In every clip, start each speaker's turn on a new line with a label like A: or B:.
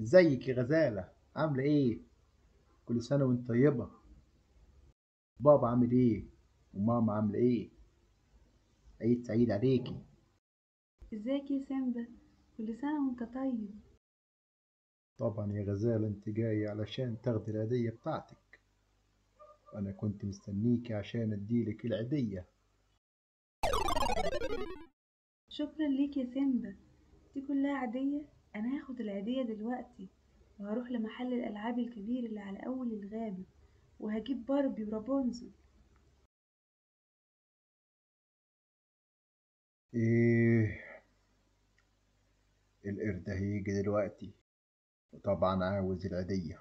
A: ازيك يا غزالة عاملة ايه؟ كل سنة وانت طيبة بابا عامل ايه؟ وماما عاملة ايه؟ عيد سعيد عليكي ازيك يا سيمبا كل سنة وانت طيب طبعا يا غزالة انت جاية علشان تاخدي العيدية بتاعتك انا كنت مستنيكي عشان اديلك العيدية شكرا ليك يا سيمبا دي كلها عادية انا هاخد العيدية دلوقتي وهروح لمحل الالعاب الكبير اللي على اول الغابة وهجيب باربي ورابونزل
B: إيه
A: القرد هيجي دلوقتي وطبعا عاوز العيدية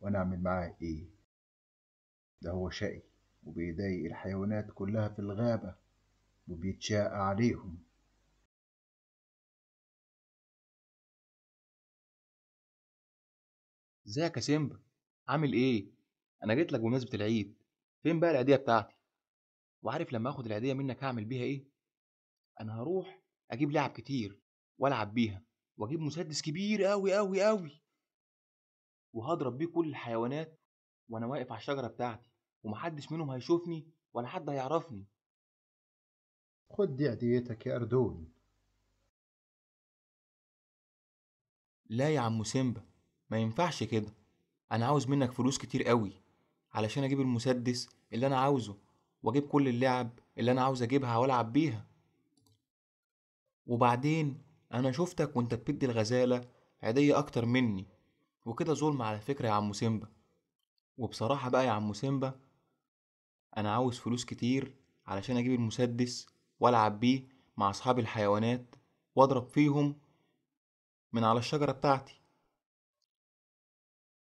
A: وأنا أعمل معاه إيه؟ ده هو شقي وبيضايق الحيوانات كلها في الغابة وبيتشاء عليهم
B: ازيك يا سيمبا عامل ايه انا جيت لك بمناسبه العيد فين بقى العيديه بتاعتي وعارف لما اخد العيديه منك هعمل بيها ايه انا هروح اجيب لعب كتير والعب بيها واجيب مسدس كبير قوي قوي قوي وهضرب بيه كل الحيوانات وانا واقف على الشجره بتاعتي ومحدش منهم هيشوفني ولا حد هيعرفني خد دي عديتك يا أردون لا يا عم سيمبا ما ينفعش كده انا عاوز منك فلوس كتير قوي علشان اجيب المسدس اللي انا عاوزه واجيب كل اللعب اللي انا عاوز اجيبها والعب بيها وبعدين انا شفتك وانت بتدي الغزالة عادية اكتر مني وكده ظلم على فكرة يا عم سيمبا وبصراحة بقى يا عم سيمبا انا عاوز فلوس كتير علشان اجيب المسدس والعب بيه مع اصحاب الحيوانات واضرب فيهم من على الشجرة بتاعتي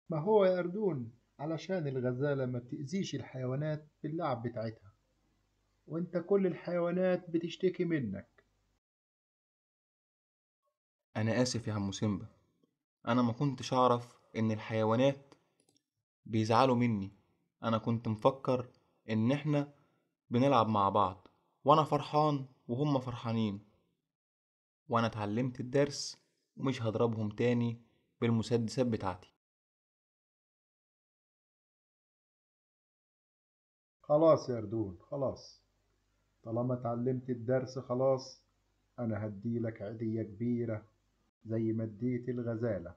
A: ما هو يا أردون علشان الغزالة ما بتأذيش الحيوانات باللعب بتاعتها وانت كل الحيوانات بتشتكي منك
B: أنا آسف يا عمو سيمبا أنا ما كنتش أعرف إن الحيوانات بيزعلوا مني أنا كنت مفكر إن إحنا بنلعب مع بعض وأنا فرحان وهم فرحانين وأنا اتعلمت الدرس ومش هضربهم تاني بالمسدسات بتاعتي
A: خلاص يا ردون خلاص طالما اتعلمت الدرس خلاص أنا هديلك عدية كبيرة زي ما اديت الغزالة